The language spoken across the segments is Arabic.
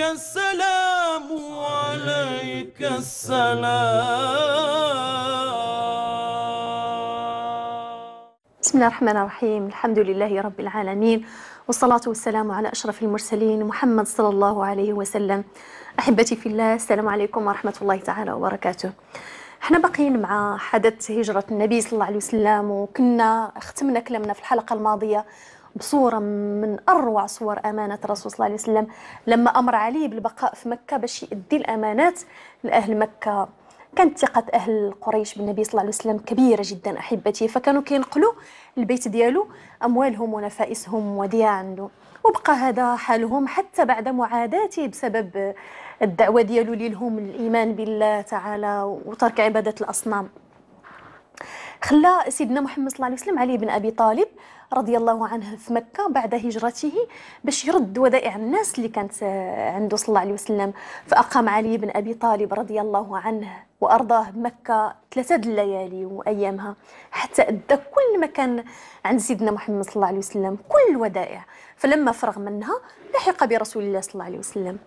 السلام عليك السلام بسم الله الرحمن الرحيم الحمد لله رب العالمين والصلاة والسلام على أشرف المرسلين محمد صلى الله عليه وسلم أحبتي في الله السلام عليكم ورحمة الله تعالى وبركاته احنا باقيين مع حدث هجرة النبي صلى الله عليه وسلم وكنا ختمنا كلامنا في الحلقة الماضية بصورة من أروع صور أمانة الرسول صلى الله عليه وسلم لما أمر عليه بالبقاء في مكة باش يؤدي الأمانات لأهل مكة كانت ثقة أهل قريش بالنبي صلى الله عليه وسلم كبيرة جدا أحبتي فكانوا كينقلوا البيت ديالو أموالهم ونفائسهم وديا عنده وبقى هذا حالهم حتى بعد معاداته بسبب الدعوة ديالو لهم الإيمان بالله تعالى وترك عبادة الأصنام خلى سيدنا محمد صلى الله عليه وسلم علي بن أبي طالب رضي الله عنه في مكة بعد هجرته باش يرد ودائع الناس اللي كانت آه، عنده صلى الله عليه وسلم فأقام علي بن أبي طالب رضي الله عنه وأرضاه بمكة ثلاثة الليالي وأيامها حتى أدى كل ما كان عند سيدنا محمد صلى الله عليه وسلم كل الودائع فلما فرغ منها لحق برسول الله صلى الله عليه وسلم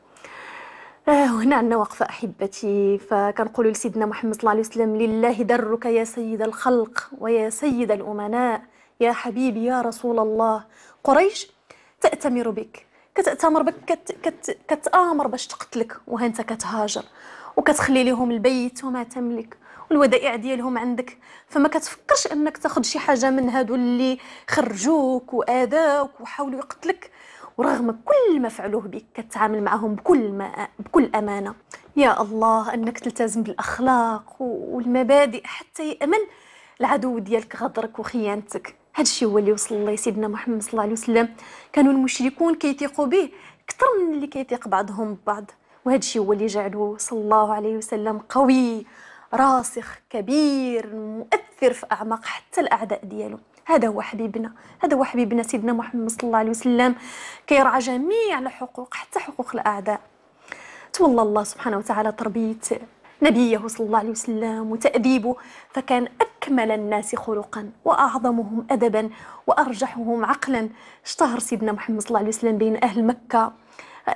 وهنا آه، عندنا وقفة أحبتي فكنقول لسيدنا محمد صلى الله عليه وسلم لله درك يا سيد الخلق ويا سيد الأمناء يا حبيبي يا رسول الله قريش تأتمر بك كتأتمر بك كت كت كتآمر باش تقتلك وهانت كتهاجر وكتخلي لهم البيت وما تملك والودائع ديالهم عندك فما كتفكرش انك تاخذ شي حاجه من هادو اللي خرجوك واذاوك وحاولوا يقتلك ورغم كل ما فعلوه بك كتعامل معهم بكل ما بكل امانه يا الله انك تلتزم بالاخلاق والمبادئ حتى يامن العدو ديالك غدرك وخيانتك هادشي هو اللي وصل الله سيدنا محمد صلى الله عليه وسلم كانوا المشركون كيثيقوا به اكثر من اللي كيثيق بعضهم ببعض وهادشي هو اللي جعله صلى الله عليه وسلم قوي راسخ كبير مؤثر في اعماق حتى الاعداء ديالو هذا هو حبيبنا هذا هو حبيبنا سيدنا محمد صلى الله عليه وسلم كيرعى جميع الحقوق حتى حقوق الاعداء تولى الله سبحانه وتعالى تربيه نبيه صلى الله عليه وسلم وتأديبه فكان أكمل الناس خلقا وأعظمهم أدبا وأرجحهم عقلا اشتهر سيدنا محمد صلى الله عليه وسلم بين أهل مكة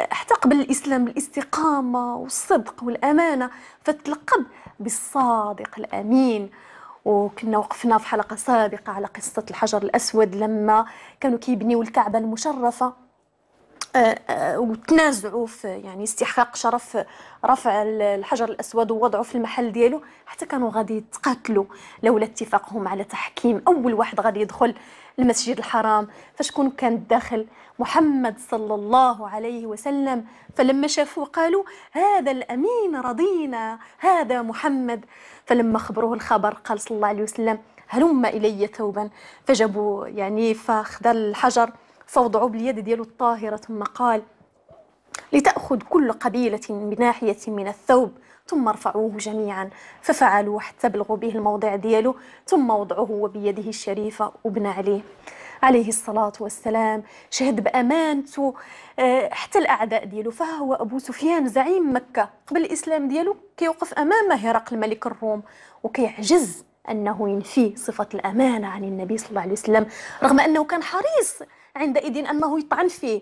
حتى قبل الإسلام بالاستقامة والصدق والأمانة فتلقب بالصادق الأمين وكنا وقفنا في حلقة سابقة على قصة الحجر الأسود لما كانوا كيبنيوا الكعبة المشرفة وتنازعوا في يعني استحقاق شرف رفع الحجر الاسود ووضعه في المحل ديالو حتى كانوا غادي يتقاتلوا لولا اتفاقهم على تحكيم اول واحد غادي يدخل المسجد الحرام فشكون كان داخل محمد صلى الله عليه وسلم فلما شافوه قالوا هذا الامين رضينا هذا محمد فلما خبروه الخبر قال صلى الله عليه وسلم هلم الي توبا فجابوا يعني فاخذ الحجر فوضعوا باليد ديالو الطاهرة ثم قال لتأخذ كل قبيلة بناحية من الثوب ثم رفعوه جميعا ففعلوا حتى بلغوا به الموضع ديالو ثم وضعوه وبيده الشريفة وبنى عليه عليه الصلاة والسلام شهد بأمانته آه، حتى الأعداء ديالو فهو أبو سفيان زعيم مكة قبل الإسلام ديالو كيوقف أمام هرقل ملك الروم وكيعجز أنه ينفي صفة الأمانة عن النبي صلى الله عليه وسلم رغم أنه كان حريص عندئذ أنه يطعن فيه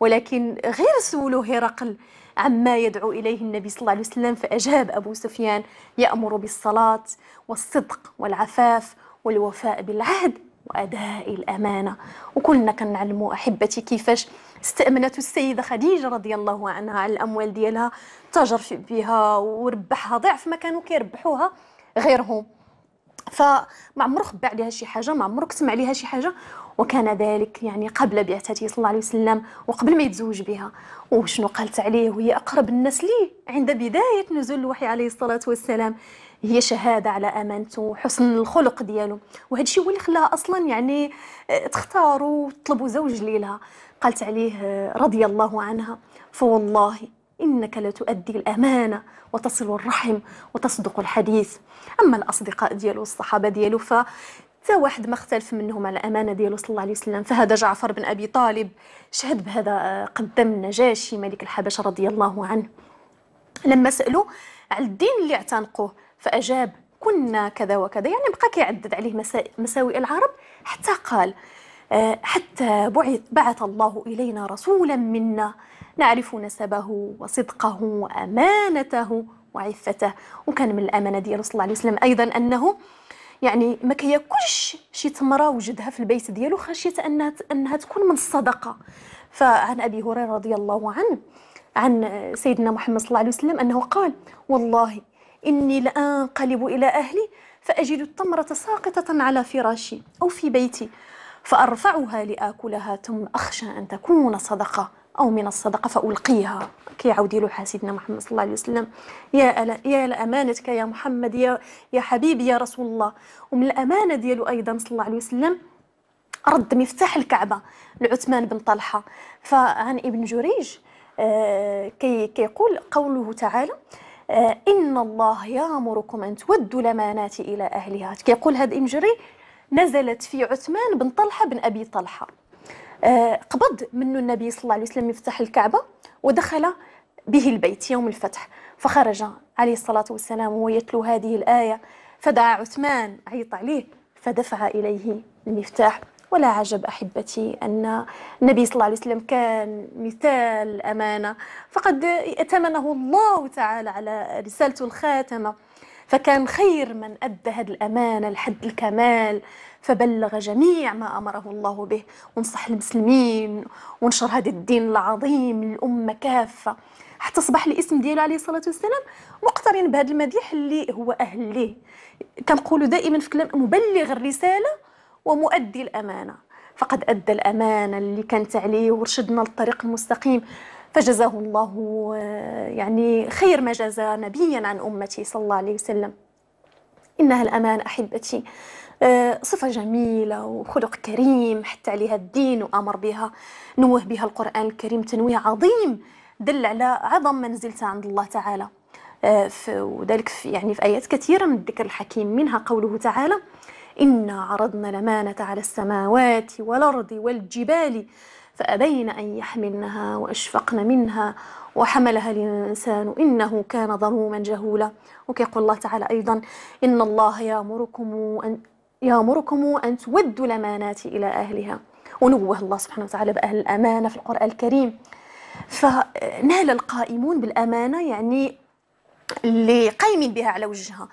ولكن غير سؤله هرقل عما يدعو إليه النبي صلى الله عليه وسلم فأجاب أبو سفيان يأمر بالصلاة والصدق والعفاف والوفاء بالعهد وأداء الأمانة وكلنا كنعلموا أحبتي كيفاش استأمنت السيدة خديجة رضي الله عنها على الأموال ديالها تاجر بها وربحها ضعف ما كانوا كيربحوها غيرهم فما عمرو خبى عليها شي حاجه ما عمرو كتم عليها شي حاجه وكان ذلك يعني قبل بعثته صلى الله عليه وسلم وقبل ما يتزوج بها وشنو قالت عليه وهي أقرب الناس ليه عند بداية نزول الوحي عليه الصلاة والسلام هي شهاده على امانته وحسن الخلق ديالو وهذا الشيء هو اللي خلاها اصلا يعني آه، تختاروا وتطلبوا زوج ليلها قالت عليه آه، رضي الله عنها فوالله انك لتؤدي الامانه وتصل الرحم وتصدق الحديث اما الاصدقاء ديالو والصحابه ديالو ف حتى واحد ما اختلف منهم على الامانه ديالو صلى الله عليه وسلم فهذا جعفر بن ابي طالب شهد بهذا آه، قدم النجاشي ملك الحبشه رضي الله عنه لما سالوا على الدين اللي اعتنقوه فاجاب كنا كذا وكذا يعني بقى كيعدد عليه مساوئ العرب حتى قال آه، حتى بعث, بعث الله إلينا رسولا منا نعرف نسبه وصدقه وأمانته وعفته وكان من الأمانة ديالو صلى الله عليه وسلم أيضا أنه يعني ما كياكلش شي تمره وجدها في البيت ديالو خشيه انها انها تكون من الصدقه فعن ابي هريره رضي الله عنه عن سيدنا محمد صلى الله عليه وسلم انه قال والله اني لانقلب الى اهلي فاجد التمره ساقطه على فراشي او في بيتي فارفعها لاكلها ثم اخشى ان تكون صدقه أو من الصدقة فألقيها كيعاود له حاسدنا محمد صلى الله عليه وسلم يا ألا يا أمانتك يا محمد يا يا حبيبي يا رسول الله ومن الأمانة ديالو أيضا صلى الله عليه وسلم رد مفتاح الكعبة لعثمان بن طلحة فعن ابن جريج آه، كي كيقول قوله تعالى آه، إن الله يأمركم أن تودوا الأمانات إلى أهلها كيقول هذا ابن جريج نزلت في عثمان بن طلحة بن أبي طلحة آه، قبض منه النبي صلى الله عليه وسلم مفتاح الكعبة ودخل به البيت يوم الفتح فخرج عليه الصلاة والسلام وهو يتلو هذه الآية فدعا عثمان عيط عليه فدفع إليه المفتاح ولا عجب أحبتي أن النبي صلى الله عليه وسلم كان مثال أمانة فقد أتمنه الله تعالى على رسالته الخاتمة فكان خير من أدى هذه الأمانة لحد الكمال فبلغ جميع ما أمره الله به ونصح المسلمين ونشر هذا الدين العظيم للأمة كافة حتى صبح الاسم ديالو عليه الصلاة والسلام مقترن بهذا المديح اللي هو أهل ليه كنقولوا دائما في كلام مبلغ الرسالة ومؤدي الأمانة فقد أدى الأمانة اللي كانت عليه ورشدنا للطريق المستقيم فجزاه الله يعني خير ما جزى نبيا عن أمتي صلى الله عليه وسلم إنها الأمان أحبتي آه، صفة جميلة وخلق كريم حتى عليها الدين وأمر بها نوه بها القرآن الكريم تنويه عظيم دل على عظم منزلتها عند الله تعالى آه، وذلك في يعني في آيات كثيرة من الذكر الحكيم منها قوله تعالى إنا عرضنا الأمانة على السماوات والأرض والجبال فأبين أن يحملنها وأشفقن منها وحملها الإنسان إنه كان ظلوما جهولا وكيقول الله تعالى أيضا إن الله يأمركم أن يأمركم أن تودوا الأمانات إلى أهلها ونوه الله سبحانه وتعالى بأهل الأمانة في القرآن الكريم فنال القائمون بالأمانة يعني اللي قايمين بها على وجهها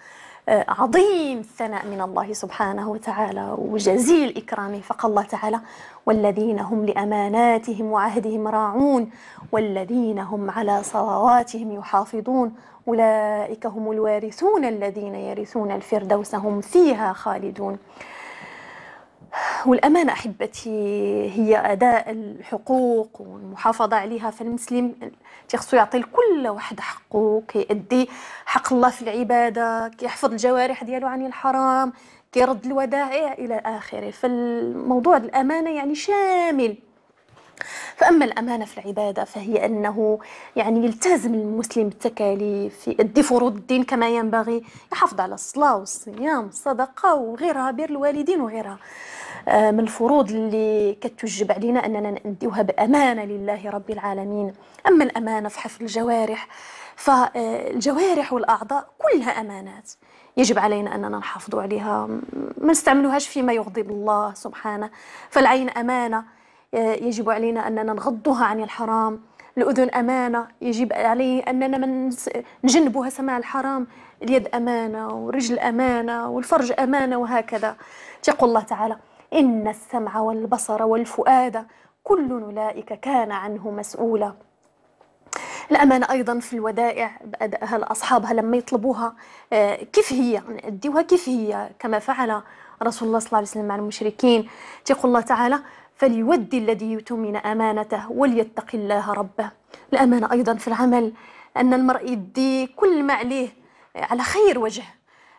عظيم الثناء من الله سبحانه وتعالى وجزيل إكرامه فقال الله تعالى والذين هم لأماناتهم وعهدهم راعون والذين هم على صلواتهم يحافظون أولئك هم الوارثون الذين يرثون الفردوس هم فيها خالدون والأمانة أحبتي هي أداء الحقوق والمحافظة عليها فالمسلم تيخصو يعطي لكل واحد حقه كيأدي حق الله في العبادة كيحفظ الجوارح ديالو عن الحرام كيرد الودائع إلى آخره فالموضوع الأمانة يعني شامل فأما الأمانة في العبادة فهي أنه يعني يلتزم المسلم بالتكاليف يؤدي فروض الدين كما ينبغي يحافظ على الصلاة والصيام والصدقة وغيرها بر الوالدين وغيرها آه، من الفروض اللي كتوجب علينا أننا نأديوها بأمانة لله رب العالمين أما الأمانة في حفظ الجوارح فالجوارح والأعضاء كلها أمانات يجب علينا أننا نحافظ عليها ما نستعملوهاش فيما يغضب الله سبحانه فالعين أمانة آه، يجب علينا أننا نغضها عن الحرام الأذن أمانة يجب عليه أننا من نجنبها سماع الحرام اليد أمانة والرجل أمانة والفرج أمانة وهكذا يقول الله تعالى إن السمع والبصر والفؤاد كل أولئك كان عنه مسؤولا الأمانة أيضا في الودائع بأدائها لأصحابها لما يطلبوها آه، كيف هي نديوها يعني كيف هي كما فعل رسول الله صلى الله عليه وسلم مع المشركين تقول الله تعالى فليودي الذي يتمن أمانته وليتق الله ربه الأمانة أيضا في العمل أن المرء يدي كل ما عليه على خير وجه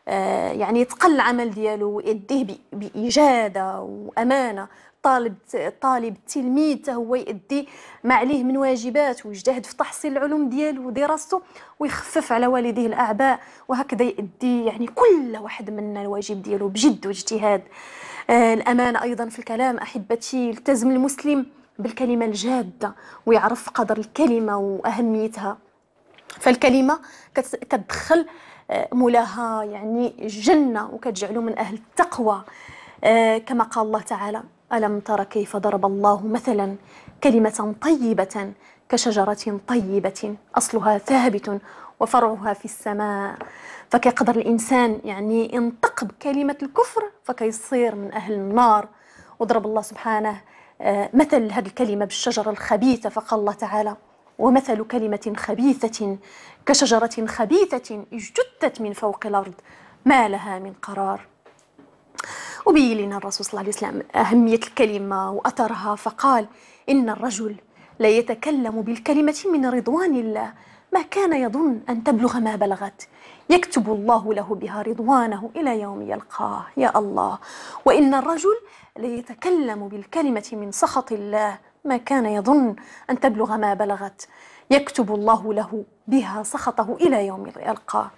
آه، يعني يتقل العمل ديالو ويديه بإجادة وأمانة طالب طالب التلميذ هو يدي ما عليه من واجبات ويجتهد في تحصيل العلوم ديالو ودراسته ويخفف على والديه الأعباء وهكذا يدي يعني كل واحد منا الواجب ديالو بجد واجتهاد آه، الأمانة أيضا في الكلام أحبتي يلتزم المسلم بالكلمة الجادة ويعرف قدر الكلمة وأهميتها فالكلمة كتدخل آه، مولاها يعني جنة وكتجعله من أهل التقوى آه، كما قال الله تعالى ألم تر كيف ضرب الله مثلا كلمة طيبة كشجرة طيبة أصلها ثابت وفرعها في السماء فكيقدر الانسان يعني ينطق بكلمه الكفر فكيصير من اهل النار وضرب الله سبحانه آه، مثل هذه الكلمه بالشجره الخبيثه فقال الله تعالى ومثل كلمه خبيثه كشجره خبيثه اجتثت من فوق الارض ما لها من قرار وبين لنا الرسول صلى الله عليه وسلم أهمية الكلمة وأثرها فقال إن الرجل لا يتكلم بالكلمة من رضوان الله ما كان يظن أن تبلغ ما بلغت يكتب الله له بها رضوانه إلى يوم يلقاه يا الله وإن الرجل ليتكلم بالكلمة من سخط الله ما كان يظن أن تبلغ ما بلغت يكتب الله له بها سخطه إلى يوم يلقاه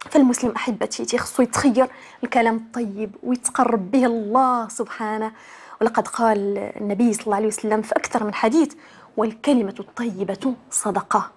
فالمسلم أحبتي تيخصو يتخير الكلام الطيب ويتقرب به الله سبحانه ولقد قال النبي صلى الله عليه وسلم في أكثر من حديث والكلمة الطيبة صدقة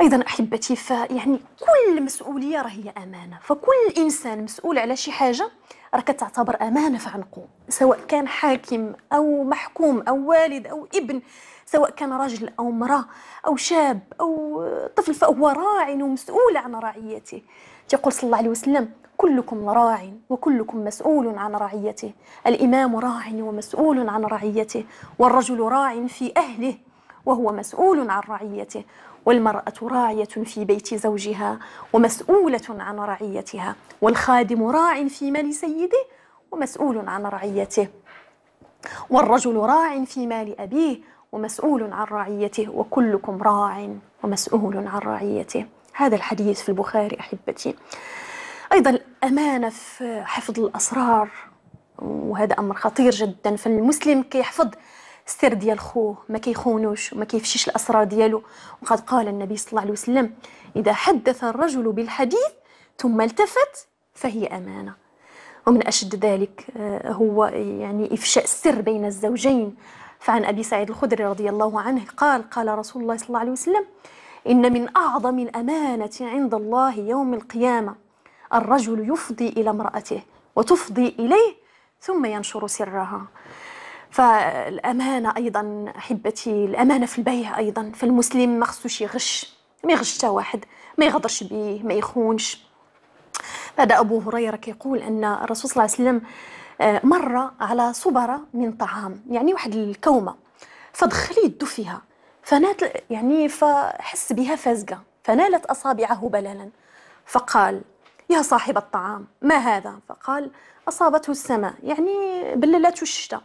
ايضا احبتي فيعني كل مسؤوليه راهي امانه فكل انسان مسؤول على شي حاجه راه كتعتبر امانه في عنقه سواء كان حاكم او محكوم او والد او ابن سواء كان رجل او امراه او شاب او طفل فهو راع ومسؤول عن رعيته تيقول صلى الله عليه وسلم كلكم راع وكلكم مسؤول عن رعيته الامام راع ومسؤول عن رعيته والرجل راع في اهله وهو مسؤول عن رعيته والمرأة راعية في بيت زوجها ومسؤولة عن رعيتها والخادم راع في مال سيده ومسؤول عن رعيته والرجل راع في مال أبيه ومسؤول عن رعيته وكلكم راع ومسؤول عن رعيته هذا الحديث في البخاري أحبتي أيضا الأمانة في حفظ الأسرار وهذا أمر خطير جدا فالمسلم كيحفظ كي السر ديال خوه ما كيخونوش وما كيفشيش الاسرار ديالو وقد قال النبي صلى الله عليه وسلم اذا حدث الرجل بالحديث ثم التفت فهي امانه ومن اشد ذلك آه، هو يعني افشاء السر بين الزوجين فعن ابي سعيد الخدري رضي الله عنه قال قال رسول الله صلى الله عليه وسلم ان من اعظم الامانه عند الله يوم القيامه الرجل يفضي الى امراته وتفضي اليه ثم ينشر سرها فالامانه ايضا احبتي الامانه في البيع ايضا فالمسلم ما خصوش يغش ما يغش واحد ما يغدرش بيه ما يخونش هذا ابو هريره كيقول ان الرسول صلى الله عليه وسلم آه، مر على صبرة من طعام يعني واحد الكومه فدخل يد فيها فنات يعني فحس بها فازقه فنالت اصابعه بللا فقال يا صاحب الطعام ما هذا فقال اصابته السماء يعني بللته الشتاء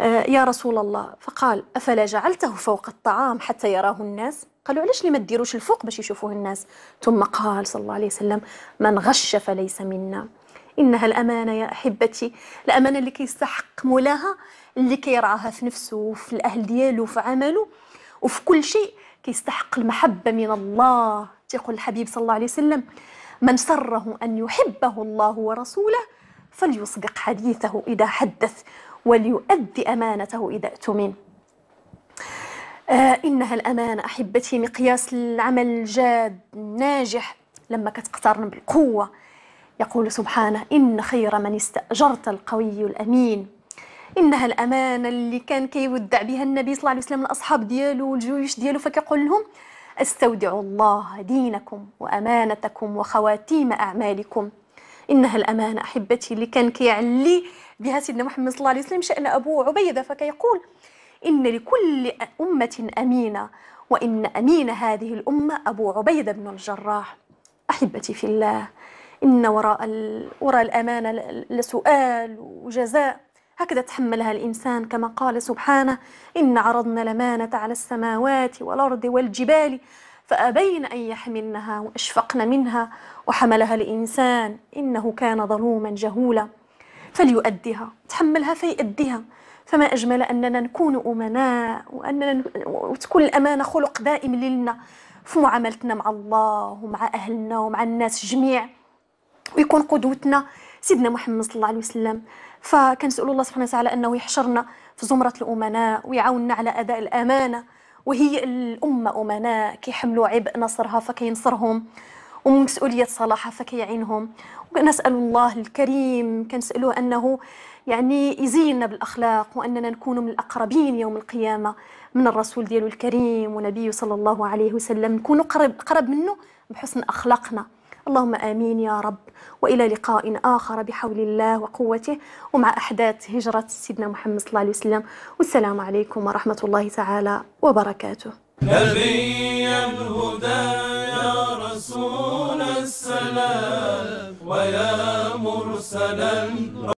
آه، يا رسول الله فقال أفلا جعلته فوق الطعام حتى يراه الناس قالوا علاش لما ديروش الفوق باش يشوفوه الناس ثم قال صلى الله عليه وسلم من غش فليس منا إنها الأمانة يا أحبتي الأمانة اللي كيستحق مولاها اللي كيرعاها في نفسه وفي الأهل ديالو وفي عمله وفي كل شيء كيستحق المحبة من الله تيقول الحبيب صلى الله عليه وسلم من سره أن يحبه الله ورسوله فليصدق حديثه إذا حدث وليؤدي أمانته إذا اؤتمن آه إنها الأمانة أحبتي مقياس العمل الجاد الناجح لما كتقترن بالقوة يقول سبحانه إن خير من استأجرت القوي الأمين إنها الأمانة اللي كان كيودع بها النبي صلى الله عليه وسلم الأصحاب ديالو والجيوش ديالو فكيقول لهم استودعوا الله دينكم وأمانتكم وخواتيم أعمالكم إنها الأمانة أحبتي اللي كان كيعلي بها سيدنا محمد صلى الله عليه وسلم شأن أبو عبيدة فكيقول إن لكل أمة أمينة وإن أمين هذه الأمة أبو عبيدة بن الجراح أحبتي في الله إن وراء, وراء الأمانة لسؤال وجزاء هكذا تحملها الإنسان كما قال سبحانه إن عرضنا الأمانة على السماوات والأرض والجبال فأبين أن يحملنها وأشفقن منها وحملها الإنسان إنه كان ظلوما جهولا فليؤديها تحملها فيؤديها فما أجمل أننا نكون أمناء وأننا وتكون الأمانة خلق دائم لنا في معاملتنا مع الله ومع أهلنا ومع الناس جميع ويكون قدوتنا سيدنا محمد صلى الله عليه وسلم فكنسأل الله سبحانه وتعالى أنه يحشرنا في زمرة الأمناء ويعاوننا على أداء الأمانة وهي الأمة أمناء كيحملوا عبء نصرها فكينصرهم ومسؤولية صلاحة صلاح فكيعينهم ونسأل الله الكريم كنسأله أنه يعني يزيننا بالأخلاق وأننا نكون من الأقربين يوم القيامة من الرسول ديالو الكريم ونبيه صلى الله عليه وسلم نكونوا قرب, قرب منه بحسن أخلاقنا اللهم امين يا رب والى لقاء اخر بحول الله وقوته ومع احداث هجره سيدنا محمد صلى الله عليه وسلم والسلام عليكم ورحمه الله تعالى وبركاته نبي الهدى يا رسول السلام ويا مرسلا